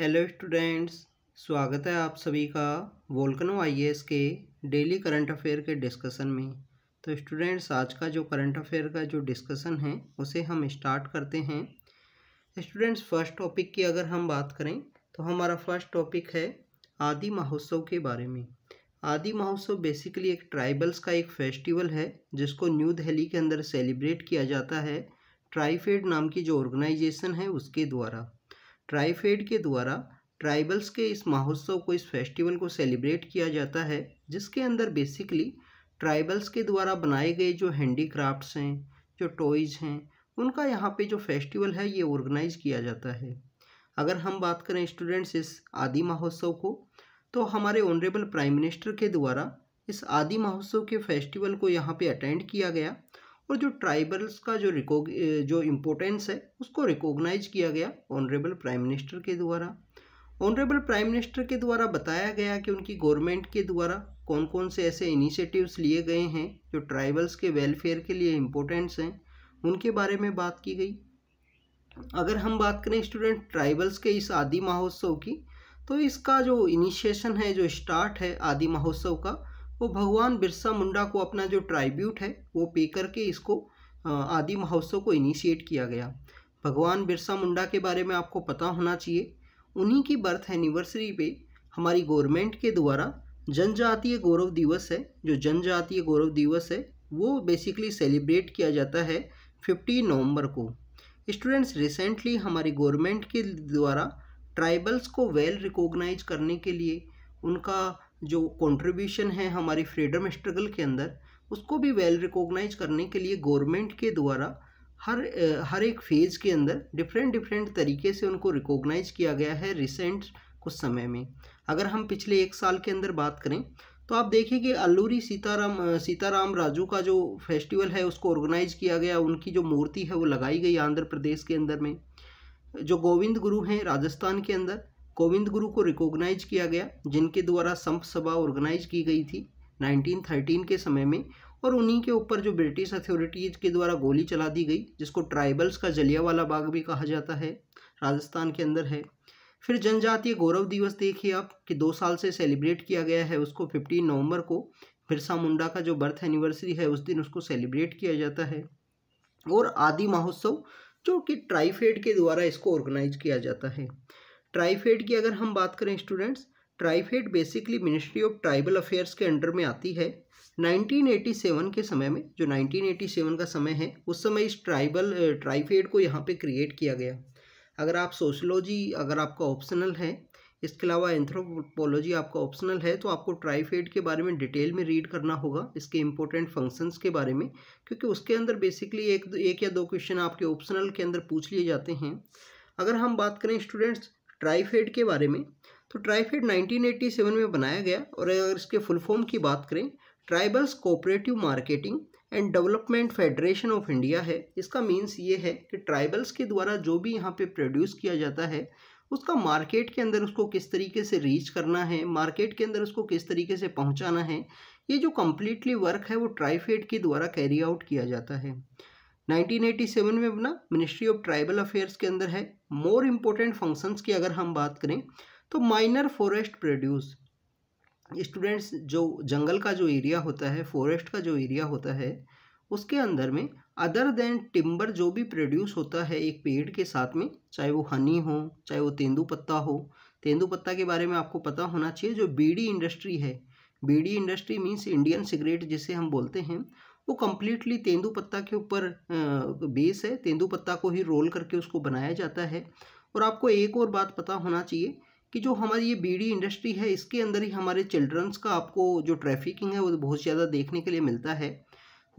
hello students स्वागत है आप सभी का वोल्कनो आईएएस के डेली करंट अफेयर के डिस्कशन में तो स्टूडेंट्स आज का जो करंट अफेयर का जो डिस्कशन है उसे हम स्टार्ट करते हैं स्टूडेंट्स फर्स्ट टॉपिक की अगर हम बात करें तो हमारा फर्स्ट टॉपिक है आदि महोत्सव के बारे में आदि महोत्सव बेसिकली एक ट्राइबल्स का एक फेस्टिवल है जिसको न्यू दिल्ली के अंदर सेलिब्रेट किया जाता है ट्राइफेड नाम की जो ऑर्गेनाइजेशन है उसके द्वारा ट्राइफेड के द्वारा ट्राइबल्स के इस महोत्सव को इस फेस्टिवल को सेलिब्रेट किया जाता है जिसके अंदर बेसिकली ट्राइबल्स के द्वारा बनाए गए जो हैंडीक्राफ्ट्स हैं जो टॉयज़ हैं उनका यहाँ पे जो फेस्टिवल है ये ऑर्गेनाइज किया जाता है अगर हम बात करें स्टूडेंट्स इस आदि महोत्सव को तो हमारे ऑनरेबल प्राइम मिनिस्टर के द्वारा इस आदि महोत्सव के फेस्टिवल को यहाँ पे अटेंड किया गया और जो ट्राइबल्स का जो रिकॉग जो इम्पोर्टेंस है उसको रिकॉग्नाइज किया गया ऑनरेबल प्राइम मिनिस्टर के द्वारा ऑनरेबल प्राइम मिनिस्टर के द्वारा बताया गया कि उनकी गवर्नमेंट के द्वारा कौन कौन से ऐसे इनिशिएटिव्स लिए गए हैं जो ट्राइबल्स के वेलफेयर के लिए इम्पोर्टेंट्स हैं उनके बारे में बात की गई अगर हम बात करें स्टूडेंट ट्राइबल्स के इस आदि महोत्सव की तो इसका जो इनिशिएशन है जो स्टार्ट है आदि महोत्सव का वो भगवान बिरसा मुंडा को अपना जो ट्राइब्यूट है वो पे करके इसको आदि महोत्सव को इनिशिएट किया गया भगवान बिरसा मुंडा के बारे में आपको पता होना चाहिए उन्हीं की बर्थ एनिवर्सरी पे हमारी गवर्नमेंट के द्वारा जनजातीय गौरव दिवस है जो जनजातीय गौरव दिवस है वो बेसिकली सेलिब्रेट किया जाता है फिफ्टीन नवंबर को स्टूडेंट्स रिसेंटली हमारी गवर्नमेंट के द्वारा ट्राइबल्स को वेल रिकॉग्नाइज करने के लिए उनका जो कंट्रीब्यूशन है हमारी फ्रीडम स्ट्रगल के अंदर उसको भी वेल रिकॉग्नाइज करने के लिए गवर्नमेंट के द्वारा हर हर एक फेज़ के अंदर डिफरेंट डिफरेंट तरीके से उनको रिकॉग्नाइज किया गया है रिसेंट कुछ समय में अगर हम पिछले एक साल के अंदर बात करें तो आप देखिए कि अल्लूरी सीताराम सीताराम राजू का जो फेस्टिवल है उसको ऑर्गेनाइज किया गया उनकी जो मूर्ति है वो लगाई गई आंध्र प्रदेश के अंदर में जो गोविंद गुरु हैं राजस्थान के अंदर गोविंद गुरु को रिकॉग्नाइज किया गया जिनके द्वारा संप सभा ऑर्गेनाइज की गई थी 1913 के समय में और उन्हीं के ऊपर जो ब्रिटिश अथॉरिटीज़ के द्वारा गोली चला दी गई जिसको ट्राइबल्स का जलियावाला बाग भी कहा जाता है राजस्थान के अंदर है फिर जनजातीय गौरव दिवस देखिए आप कि दो साल से सेलिब्रेट किया गया है उसको फिफ्टीन नवंबर को बिरसा मुंडा का जो बर्थ एनिवर्सरी है उस दिन उसको सेलिब्रेट किया जाता है और आदि महोत्सव जो कि ट्राइफेड के द्वारा इसको ऑर्गेनाइज किया जाता है ट्राइफेड की अगर हम बात करें students TRIFED basically ministry of tribal affairs के अंडर में आती है 1987 के समय में जो 1987 का समय है उस समय इस ट्राइबल ट्राइफेड को यहाँ पे क्रिएट किया गया अगर आप सोशलॉजी अगर आपका ऑप्शनल है इसके अलावा एंथ्रोपोलॉजी आपका ऑप्शनल है तो आपको ट्राइफेड के बारे में डिटेल में रीड करना होगा इसके इंपॉर्टेंट फंक्शंस के बारे में क्योंकि उसके अंदर बेसिकली एक एक या दो क्वेश्चन आपके ऑप्शनल के अंदर पूछ लिए जाते हैं अगर हम बात करें स्टूडेंट्स ट्राईफेड के बारे में तो ट्राईफेड 1987 में बनाया गया और अगर इसके फुल फॉर्म की बात करें tribals cooperative marketing and development federation of India है इसका मीन्स ये है कि ट्राइबल्स के द्वारा जो भी यहाँ पे प्रोड्यूस किया जाता है उसका मार्केट के अंदर उसको किस तरीके से रीच करना है मार्केट के अंदर उसको किस तरीके से पहुँचाना है ये जो कम्प्लीटली वर्क है वो ट्राईफेड के द्वारा कैरी आउट किया जाता है 1987 में अपना मिनिस्ट्री ऑफ ट्राइबल अफेयर्स के अंदर है मोर इम्पोर्टेंट फंक्शंस की अगर हम बात करें तो माइनर फॉरेस्ट प्रोड्यूस स्टूडेंट्स जो जंगल का जो एरिया होता है फॉरेस्ट का जो एरिया होता है उसके अंदर में अदर देन टिम्बर जो भी प्रोड्यूस होता है एक पेड़ के साथ में चाहे वो हनी हो चाहे वो तेंदू पत्ता हो तेंदू पत्ता के बारे में आपको पता होना चाहिए जो बीडी इंडस्ट्री है bidi industry means Indian cigarette जिसे हम बोलते हैं वो तो कम्प्लीटली तेंदू पत्ता के ऊपर बेस है तेंदू पत्ता को ही रोल करके उसको बनाया जाता है और आपको एक और बात पता होना चाहिए कि जो हमारी ये बीड़ी इंडस्ट्री है इसके अंदर ही हमारे चिल्ड्रंस का आपको जो ट्रैफिकिंग है वो बहुत ज़्यादा देखने के लिए मिलता है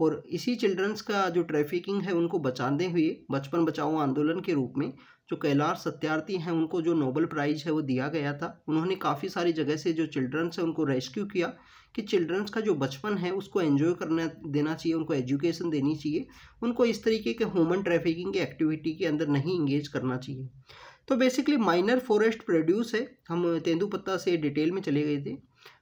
और इसी चिल्ड्रंस का जो ट्रैफिकिंग है उनको बचाते हुए बचपन बचाओ आंदोलन के रूप में जो कैलाश सत्यार्थी हैं उनको जो नोबल प्राइज़ है वो दिया गया था उन्होंने काफ़ी सारी जगह से जो चिल्ड्रंस हैं उनको रेस्क्यू किया कि चिल्ड्रंस का जो बचपन है उसको एंजॉय करना देना चाहिए उनको एजुकेशन देनी चाहिए उनको इस तरीके के ह्यूमन ट्रैफिकिंग की एक्टिविटी के अंदर नहीं इंगेज करना चाहिए तो बेसिकली माइनर फॉरेस्ट प्रोड्यूस है हम तेंदुपत्ता से डिटेल में चले गए थे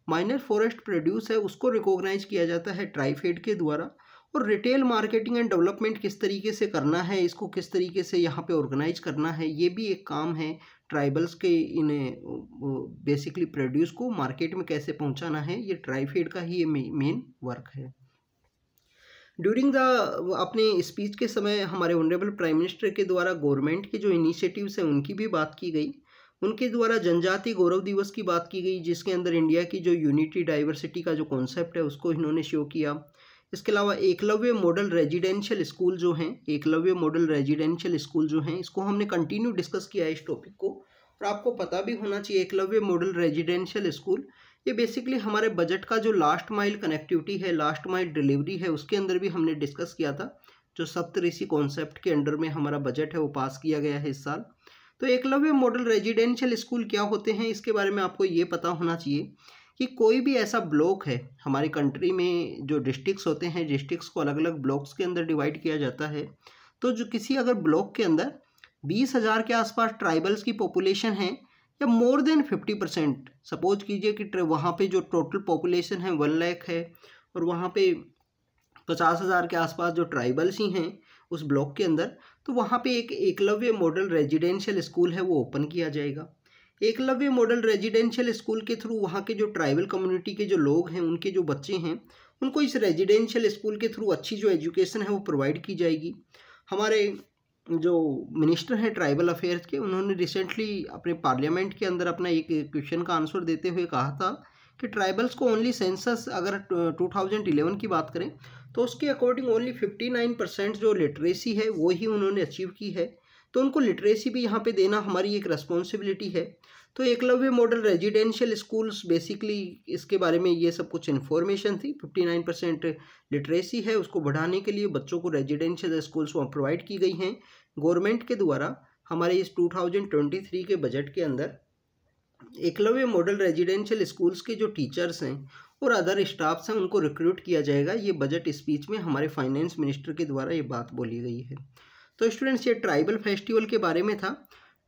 माइनर फॉरेस्ट प्रोड्यूस है उसको रिकॉग्नाइज किया जाता है ट्राइफेड के द्वारा और रिटेल मार्केटिंग एंड डेवलपमेंट किस तरीके से करना है इसको किस तरीके से यहाँ पे ऑर्गेनाइज करना है ये भी एक काम है ट्राइबल्स के इन बेसिकली प्रोड्यूस को मार्केट में कैसे पहुँचाना है ये ट्राईफेड का ही ये मेन वर्क है ड्यूरिंग द अपने स्पीच के समय हमारे ऑनरेबल प्राइम मिनिस्टर के द्वारा गवर्नमेंट के जो इनिशिएटिव्स हैं उनकी भी बात की गई उनके द्वारा जनजाति गौरव दिवस की बात की गई जिसके अंदर इंडिया की जो यूनिटी डाइवर्सिटी का जो कॉन्सेप्ट है उसको इन्होंने शो किया इसके अलावा एकलव्य मॉडल रेजिडेंशियल स्कूल जो हैं एकलव्य मॉडल रेजिडेंशियल स्कूल जो हैं इसको हमने कंटिन्यू डिस्कस किया है इस टॉपिक को और आपको पता भी होना चाहिए एकलव्य मॉडल रेजिडेंशियल स्कूल ये बेसिकली हमारे बजट का जो लास्ट माइल कनेक्टिविटी है लास्ट माइल डिलीवरी है उसके अंदर भी हमने डिस्कस किया था जो सप्तऋषि कॉन्सेप्ट के अंडर में हमारा बजट है वो पास किया गया है इस साल तो एकलव्य मॉडल रेजिडेंशियल स्कूल क्या होते हैं इसके बारे में आपको ये पता होना चाहिए कि कोई भी ऐसा ब्लॉक है हमारी कंट्री में जो डिस्ट्रिक्स होते हैं डिस्ट्रिक्स को अलग अलग ब्लॉक्स के अंदर डिवाइड किया जाता है तो जो किसी अगर ब्लॉक के अंदर बीस हज़ार के आसपास ट्राइबल्स की पॉपुलेशन है या more than fifty percent suppose कीजिए कि वहाँ पे जो टोटल पॉपुलेशन है वन लैख है और वहाँ पे पचास हज़ार के आसपास जो ट्राइबल्स ही हैं उस ब्लॉक के अंदर तो वहाँ पे एक एकलव्य मॉडल रेजिडेंशियल स्कूल है वो ओपन किया जाएगा एकलव्य मॉडल रेजिडेंशियल स्कूल के थ्रू वहाँ के जो ट्राइबल कम्युनिटी के जो लोग हैं उनके जो बच्चे हैं उनको इस रेजिडेंशियल स्कूल के थ्रू अच्छी जो एजुकेशन है वो प्रोवाइड की जाएगी हमारे जो मिनिस्टर हैं ट्राइबल अफेयर्स के उन्होंने रिसेंटली अपने पार्लियामेंट के अंदर अपना एक क्वेश्चन का आंसर देते हुए कहा था कि ट्राइबल्स को ओनली सेंसस अगर 2011 की बात करें तो उसके अकॉर्डिंग ओनली 59 परसेंट जो लिटरेसी है वो ही उन्होंने अचीव की है तो उनको लिटरेसी भी यहाँ पे देना हमारी एक रेस्पॉन्सिबिलिटी है तो Eklavya model residential schools basically इसके बारे में ये सब कुछ इन्फॉर्मेशन थी 59 परसेंट लिटरेसी है उसको बढ़ाने के लिए बच्चों को रेजिडेंशियल स्कूल्स वहाँ प्रोवाइड की गई हैं गवर्नमेंट के द्वारा हमारे इस 2023 के बजट के अंदर एकलव्य मॉडल रेजिडेंशियल स्कूल्स के जो टीचर्स हैं और अदर स्टाफ्स हैं उनको रिक्रूट किया जाएगा ये बजट स्पीच में हमारे फाइनेंस मिनिस्टर के द्वारा ये बात बोली गई है तो स्टूडेंट्स ये ट्राइबल फेस्टिवल के बारे में था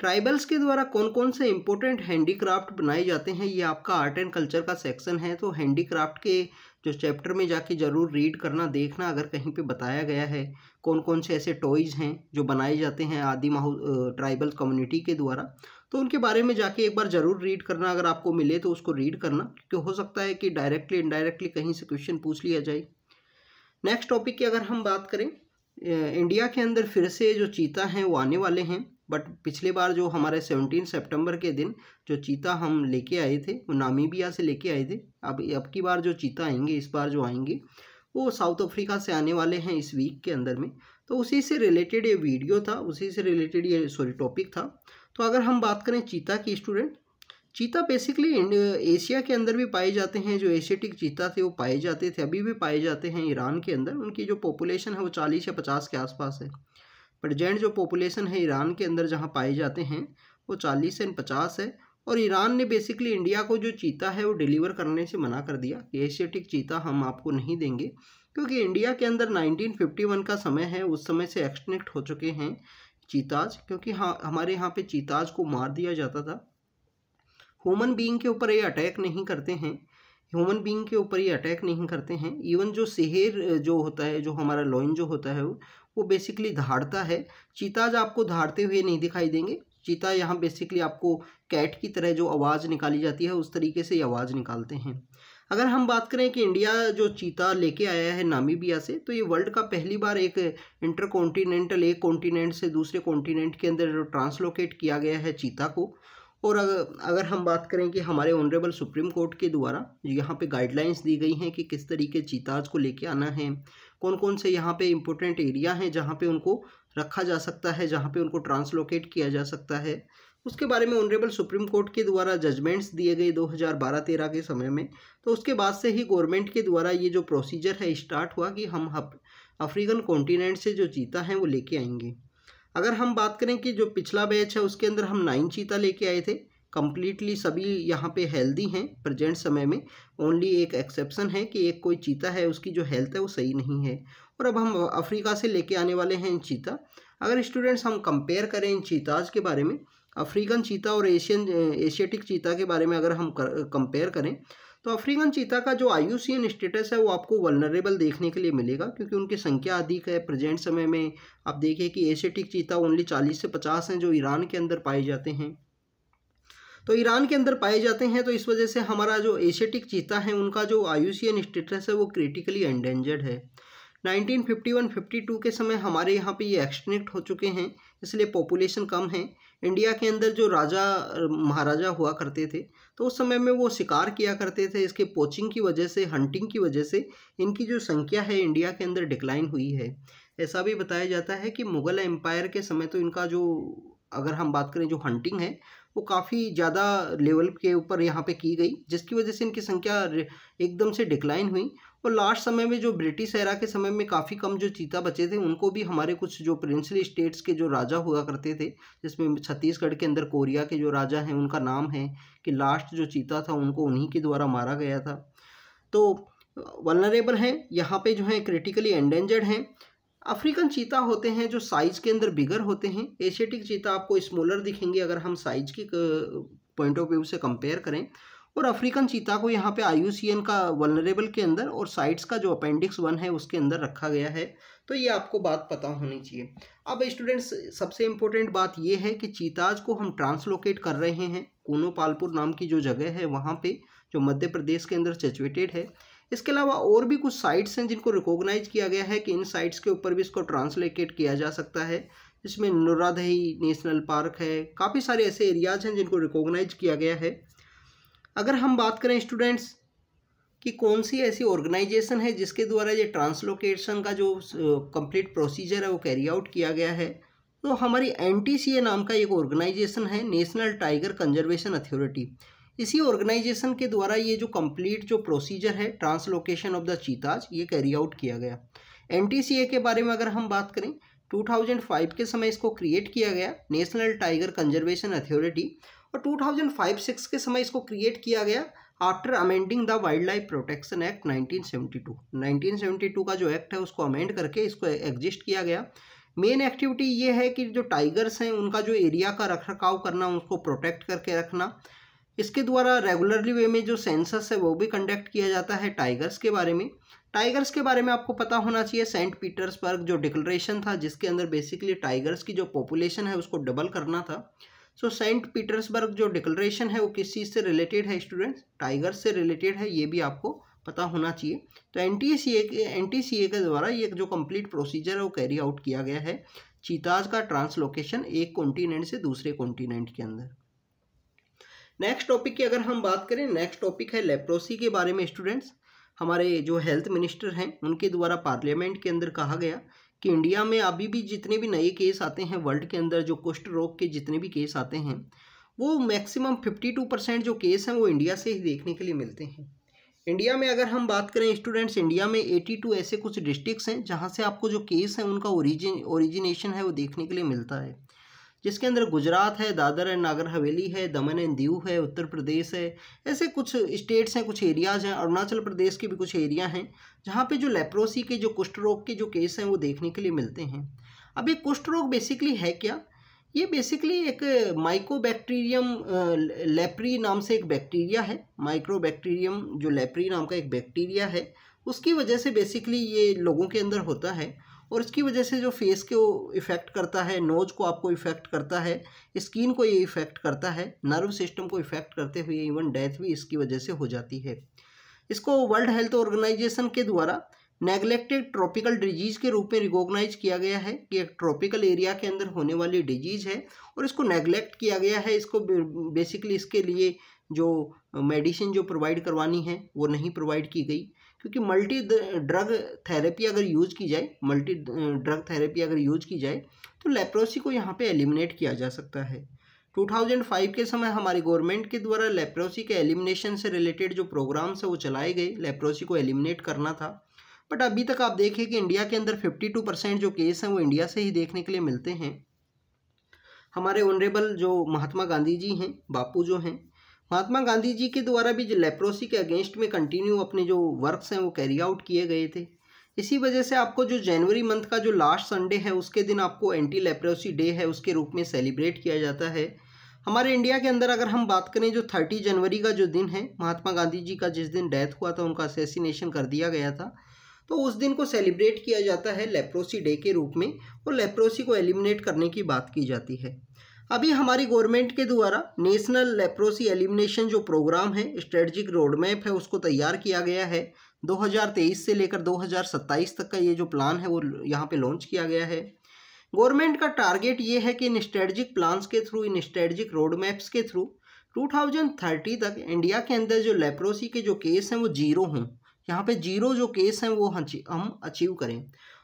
ट्राइबल्स के द्वारा कौन कौन से इम्पोर्टेंट हैंडीक्राफ्ट बनाए जाते हैं ये आपका आर्ट एंड कल्चर का सेक्शन है तो हैंडीक्राफ्ट के जो चैप्टर में जाके ज़रूर रीड करना देखना अगर कहीं पे बताया गया है कौन कौन से ऐसे टॉयज़ हैं जो बनाए जाते हैं आदि माहौल ट्राइबल कम्युनिटी के द्वारा तो उनके बारे में जाके एक बार ज़रूर रीड करना अगर आपको मिले तो उसको रीड करना क्योंकि हो सकता है कि डायरेक्टली इनडायरेक्टली कहीं से क्वेश्चन पूछ लिया जाए नेक्स्ट टॉपिक की अगर हम बात करें इंडिया के अंदर फिर से जो चीता हैं वो आने वाले हैं बट पिछले बार जो हमारे सेवनटीन सितंबर के दिन जो चीता हम लेके आए थे वो नामीबिया से लेके आए थे अब अब की बार जो चीता आएंगे इस बार जो आएंगे वो साउथ अफ्रीका से आने वाले हैं इस वीक के अंदर में तो उसी से रिलेटेड ये वीडियो था उसी से रिलेटेड ये सॉरी टॉपिक था तो अगर हम बात करें चीता की स्टूडेंट चीता बेसिकली एशिया के अंदर भी पाए जाते हैं जो एशियाटिक चीता थे वो पाए जाते थे अभी भी पाए जाते हैं ईरान के अंदर उनकी जो पॉपुलेशन है वो चालीस या पचास के आसपास है प्रजेंट जो पॉपुलेशन है ईरान के अंदर जहाँ पाए जाते हैं वो चालीस एंड पचास है और ईरान ने बेसिकली इंडिया को जो चीता है वो डिलीवर करने से मना कर दिया कि एशियाटिक चीता हम आपको नहीं देंगे क्योंकि इंडिया के अंदर 1951 का समय है उस समय से एक्सटिंक्ट हो चुके हैं चीताज क्योंकि हाँ हमारे यहाँ पे चीताज को मार दिया जाता था ह्यूमन बीइंग के ऊपर ये अटैक नहीं करते हैं ह्यूमन बीइंग के ऊपर ये अटैक नहीं करते हैं इवन जो शहर जो होता है जो हमारा लॉइन जो होता है वो वो बेसिकली धाड़ता है चीताज आपको धाड़ते हुए नहीं दिखाई देंगे चीता यहाँ बेसिकली आपको कैट की तरह जो आवाज़ निकाली जाती है उस तरीके से ये आवाज़ निकालते हैं अगर हम बात करें कि इंडिया जो चीता लेके आया है नामीबिया से तो ये वर्ल्ड का पहली बार एक इंटर कॉन्टीनेंटल एक कॉन्टीनेंट से दूसरे कॉन्टीनेंट के अंदर ट्रांसलोकेट किया गया है चीता को और अगर अगर हम बात करें कि हमारे ऑनरेबल सुप्रीम कोर्ट के द्वारा यहाँ पे गाइडलाइंस दी गई हैं कि किस तरीके चीताज को लेके आना है कौन कौन से यहाँ पे इम्पोर्टेंट एरिया हैं जहाँ पे उनको रखा जा सकता है जहाँ पे उनको ट्रांसलोकेट किया जा सकता है उसके बारे में ऑनरेबल सुप्रीम कोर्ट के द्वारा जजमेंट्स दिए गए दो हज़ार के समय में तो उसके बाद से ही गवर्नमेंट के द्वारा ये जो प्रोसीजर है स्टार्ट हुआ कि हम अफ्रीकन कॉन्टिनेंट से जो चीता हैं वो लेके आएंगे अगर हम बात करें कि जो पिछला बैच है उसके अंदर हम नाइन चीता लेके आए थे कम्प्लीटली सभी यहाँ पे हेल्दी हैं प्रेजेंट समय में ओनली एक एक्सेप्शन है कि एक कोई चीता है उसकी जो हेल्थ है वो सही नहीं है और अब हम अफ्रीका से लेके आने वाले हैं इन चीता अगर स्टूडेंट्स हम कंपेयर करें इन चीताज के बारे में अफ्रीकन चीता और एशियन एशियाटिक चीता के बारे में अगर हम कंपेयर करें तो अफ्रीकन चीता का जो आई स्टेटस है वो आपको वलनरेबल देखने के लिए मिलेगा क्योंकि उनकी संख्या अधिक है प्रेजेंट समय में आप देखिए कि एशियाटिक चीता ओनली चालीस से पचास हैं जो ईरान के अंदर पाए जाते हैं तो ईरान के अंदर पाए जाते हैं तो इस वजह से हमारा जो एशियाटिक चीता है उनका जो आयु स्टेटस है वो क्रिटिकली एंडेंजर्ड है 1951-52 के समय हमारे यहाँ पे ये एक्सटिनिक्ट हो चुके हैं इसलिए पॉपुलेशन कम है इंडिया के अंदर जो राजा महाराजा हुआ करते थे तो उस समय में वो शिकार किया करते थे इसके पोचिंग की वजह से हंटिंग की वजह से इनकी जो संख्या है इंडिया के अंदर डिक्लाइन हुई है ऐसा भी बताया जाता है कि मुग़ल एम्पायर के समय तो इनका जो अगर हम बात करें जो हंटिंग है वो काफ़ी ज़्यादा लेवल के ऊपर यहाँ पे की गई जिसकी वजह से इनकी संख्या एकदम से डिक्लाइन हुई और लास्ट समय में जो ब्रिटिश एरा के समय में काफ़ी कम जो चीता बचे थे उनको भी हमारे कुछ जो प्रिंसली स्टेट्स के जो राजा हुआ करते थे जिसमें छत्तीसगढ़ के अंदर कोरिया के जो राजा हैं उनका नाम है कि लास्ट जो चीता था उनको उन्हीं के द्वारा मारा गया था तो वलनरेबल हैं यहाँ पे जो है क्रिटिकली एंडेंजर्ड हैं अफ्रीकन चीता होते हैं जो साइज़ के अंदर बिगर होते हैं एशियाटिक चीता आपको स्मॉलर दिखेंगे अगर हम साइज की पॉइंट ऑफ व्यू से कंपेयर करें और अफ्रीकन चीता को यहाँ पे आई का वनरेबल के अंदर और साइट्स का जो अपेंडिक्स वन है उसके अंदर रखा गया है तो ये आपको बात पता होनी चाहिए अब स्टूडेंट्स सबसे इम्पोर्टेंट बात ये है कि चीताज को हम ट्रांसलोकेट कर रहे हैं कोनो पालपुर नाम की जो जगह है वहाँ पर जो मध्य प्रदेश के अंदर सिचुएटेड है इसके अलावा और भी कुछ साइट्स हैं जिनको रिकॉग्नाइज किया गया है कि इन साइट्स के ऊपर भी इसको ट्रांसलेकेट किया जा सकता है जिसमें नुरादही नेशनल पार्क है काफ़ी सारे ऐसे एरियाज हैं जिनको रिकॉग्नाइज किया गया है अगर हम बात करें स्टूडेंट्स कि कौन सी ऐसी ऑर्गेनाइजेशन है जिसके द्वारा ये ट्रांसलोकेशन का जो कंप्लीट प्रोसीजर है वो कैरी आउट किया गया है तो हमारी एन नाम का एक ऑर्गेनाइजेशन है नेशनल टाइगर कंजर्वेशन अथॉरिटी इसी ऑर्गेनाइजेशन के द्वारा ये जो कंप्लीट जो प्रोसीजर है ट्रांसलोकेशन ऑफ द चीताज ये कैरी आउट किया गया एन के बारे में अगर हम बात करें 2005 के समय इसको क्रिएट किया गया नेशनल टाइगर कंजर्वेशन अथॉरिटी और 2005-6 के समय इसको क्रिएट किया गया after amending the wild life protection act 1972 1972 का जो एक्ट है उसको अमेंड करके इसको एग्जिस्ट किया गया मेन एक्टिविटी ये है कि जो टाइगर्स हैं उनका जो एरिया का रख रखाव करना उसको प्रोटेक्ट करके रखना इसके द्वारा रेगुलरली वे में जो सेंसस है वो भी कंडक्ट किया जाता है टाइगर्स के बारे में टाइगर्स के बारे में आपको पता होना चाहिए सेंट पीटर्सबर्ग जो डिक्लरेशन था जिसके अंदर बेसिकली टाइगर्स की जो पॉपुलेशन है उसको डबल करना था सो सेंट पीटर्सबर्ग जो डिक्लरेशन है वो किस चीज़ से रिलेटेड है स्टूडेंट्स टाइगर से रिलेटेड है ये भी आपको पता होना चाहिए तो एन टी सी ए के एन टी सी ए के द्वारा ये जो कंप्लीट प्रोसीजर है वो कैरी आउट किया गया है चीताज का ट्रांसलोकेशन एक कॉन्टिनेंट से दूसरे कॉन्टिनेंट के अंदर नेक्स्ट टॉपिक की अगर हम बात करें नेक्स्ट टॉपिक है लेप्रोसी के बारे में स्टूडेंट्स हमारे जो हेल्थ मिनिस्टर हैं उनके द्वारा पार्लियामेंट के अंदर कहा गया कि इंडिया में अभी भी जितने भी नए केस आते हैं वर्ल्ड के अंदर जो कुष्ठ रोग के जितने भी केस आते हैं वो मैक्सिमम फिफ्टी टू परसेंट जो केस हैं वो इंडिया से ही देखने के लिए मिलते हैं इंडिया में अगर हम बात करें स्टूडेंट्स इंडिया में एटी टू ऐसे कुछ डिस्ट्रिक्ट हैं जहाँ से आपको जो केस हैं उनका ओरिजिन ओरिजिनेशन है वो देखने के लिए मिलता है जिसके अंदर गुजरात है दादर एंड नागर हवेली है दमन एंड दीव है उत्तर प्रदेश है ऐसे कुछ स्टेट्स हैं कुछ एरियाज़ हैं अरुणाचल प्रदेश के भी कुछ एरिया हैं जहाँ पे जो लेप्रोसी के जो कुष्ठ रोग के जो केस हैं वो देखने के लिए मिलते हैं अब ये कुष्ठ रोग बेसिकली है क्या ये बेसिकली एक माइक्रोबैक्टीरियम लेप्री नाम से एक बैक्टीरिया है माइक्रोबैक्टीरियम जो लेप्री नाम का एक बैक्टीरिया है उसकी वजह से बेसिकली ये लोगों के अंदर होता है और इसकी वजह से जो फेस को इफ़ेक्ट करता है नोज़ को आपको इफ़ेक्ट करता है स्किन को ये इफ़ेक्ट करता है नर्व सिस्टम को इफ़ेक्ट करते हुए इवन डेथ भी इसकी वजह से हो जाती है इसको वर्ल्ड हेल्थ ऑर्गेनाइजेशन के द्वारा नेगलेक्टेड ट्रॉपिकल डिजीज के रूप में रिकॉग्नाइज किया गया है कि एक ट्रॉपिकल एरिया के अंदर होने वाली डिजीज है और इसको नेग्लेक्ट किया गया है इसको बेसिकली इसके लिए जो मेडिसिन जो प्रोवाइड करवानी है वो नहीं प्रोवाइड की गई क्योंकि मल्टी ड्रग थेरेपी अगर यूज की जाए मल्टी ड्रग थेरेपी अगर यूज की जाए तो लेप्रोसी को यहाँ पे एलिमिनेट किया जा सकता है 2005 के समय हमारी गवर्नमेंट के द्वारा लेप्रोसी के एलिमिनेशन से रिलेटेड जो प्रोग्राम्स है वो चलाए गए लेप्रोसी को एलिमिनेट करना था बट अभी तक आप देखिए कि इंडिया के अंदर 52 परसेंट जो केस हैं वो इंडिया से ही देखने के लिए मिलते हैं हमारे ऑनरेबल जो महात्मा गांधी जी हैं बापू जो हैं महात्मा गांधी जी के द्वारा भी लेप्रोसी के अगेंस्ट में कंटिन्यू अपने जो वर्क्स हैं वो कैरी आउट किए गए थे इसी वजह से आपको जो जनवरी मंथ का जो लास्ट संडे है उसके दिन आपको एंटी लेप्रोसी डे है उसके रूप में सेलिब्रेट किया जाता है हमारे इंडिया के अंदर अगर हम बात करें जो थर्टी जनवरी का जो दिन है महात्मा गांधी जी का जिस दिन डेथ हुआ था उनका असेसिनेशन कर दिया गया था तो उस दिन को सेलिब्रेट किया जाता है लेप्रोसी डे के रूप में और लेप्रोसी को एलिमिनेट करने की बात की जाती है अभी हमारी गवर्नमेंट के द्वारा नेशनल लेप्रोसी एलिमिनेशन जो प्रोग्राम है स्ट्रेटजिक रोडमैप है उसको तैयार किया गया है 2023 से लेकर 2027 तक का ये जो प्लान है वो यहाँ पे लॉन्च किया गया है गवर्नमेंट का टारगेट ये है कि इन स्ट्रेटजिक प्लान्स के थ्रू इन स्ट्रेटजिक रोडमैप्स के थ्रू 2030 तक इंडिया के अंदर जो लेप्रोसी के जो केस हैं वो जीरो हों यहाँ पर जीरो जो केस हैं वो हम अचीव करें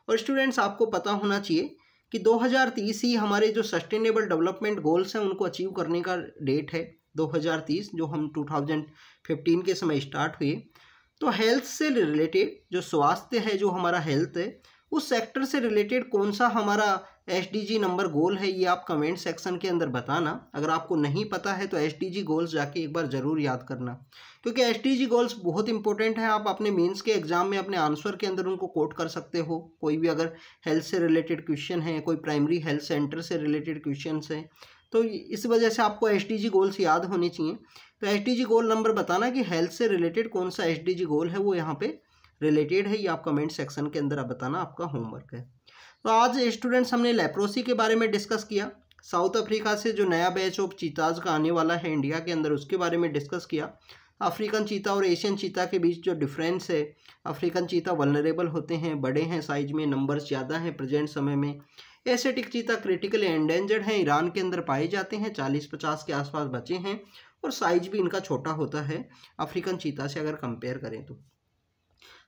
और स्टूडेंट्स आपको पता होना चाहिए कि 2030 ही हमारे जो सस्टेनेबल डेवलपमेंट गोल्स हैं उनको अचीव करने का डेट है 2030 जो हम 2015 के समय स्टार्ट हुए तो हेल्थ से रिलेटेड जो स्वास्थ्य है जो हमारा हेल्थ है उस सेक्टर से रिलेटेड कौन सा हमारा एस नंबर गोल है ये आप कमेंट सेक्शन के अंदर बताना अगर आपको नहीं पता है तो एस गोल्स जाके एक बार ज़रूर याद करना क्योंकि एस गोल्स बहुत इंपॉर्टेंट है आप अपने मेंस के एग्ज़ाम में अपने आंसर के अंदर उनको कोट कर सकते हो कोई भी अगर हेल्थ से रिलेटेड क्वेश्चन है कोई प्राइमरी हेल्थ सेंटर से रिलेटेड क्वेश्चन हैं तो इस वजह से आपको एस गोल्स याद होने चाहिए तो एस गोल नंबर बताना कि हेल्थ से रिलेटेड कौन सा एस गोल है वो यहाँ पर रिलेटेड है ये आप कमेंट सेक्शन के अंदर आप बताना आपका होमवर्क है तो आज स्टूडेंट्स हमने लेप्रोसी के बारे में डिस्कस किया साउथ अफ्रीका से जो नया बैच ऑफ चीताज का आने वाला है इंडिया के अंदर उसके बारे में डिस्कस किया अफ्रीकन चीता और एशियन चीता के बीच जो डिफरेंस है अफ्रीकन चीता वलनरेबल होते हैं बड़े हैं साइज में नंबर्स ज़्यादा हैं प्रेजेंट समय में एसेटिक चीता क्रिटिकली एंडेंजर्ड हैं ईरान के अंदर पाए जाते हैं चालीस पचास के आसपास बचे हैं और साइज भी इनका छोटा होता है अफ्रीकन चीता से अगर कंपेयर करें तो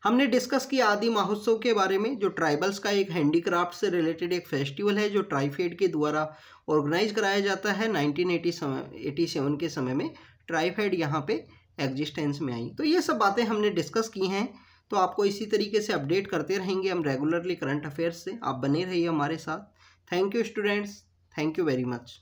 हमने डिस्कस किया आदि महोत्सव के बारे में जो ट्राइबल्स का एक हैंडीक्राफ्ट से रिलेटेड एक फेस्टिवल है जो ट्राइफेड के द्वारा ऑर्गेनाइज कराया जाता है 1980 समय के समय में ट्राइफेड यहाँ पे एग्जिस्टेंस में आई तो ये सब बातें हमने डिस्कस की हैं तो आपको इसी तरीके से अपडेट करते रहेंगे हम रेगुलरली करंट अफेयर्स से आप बने रहिए हमारे साथ thank you students thank you very much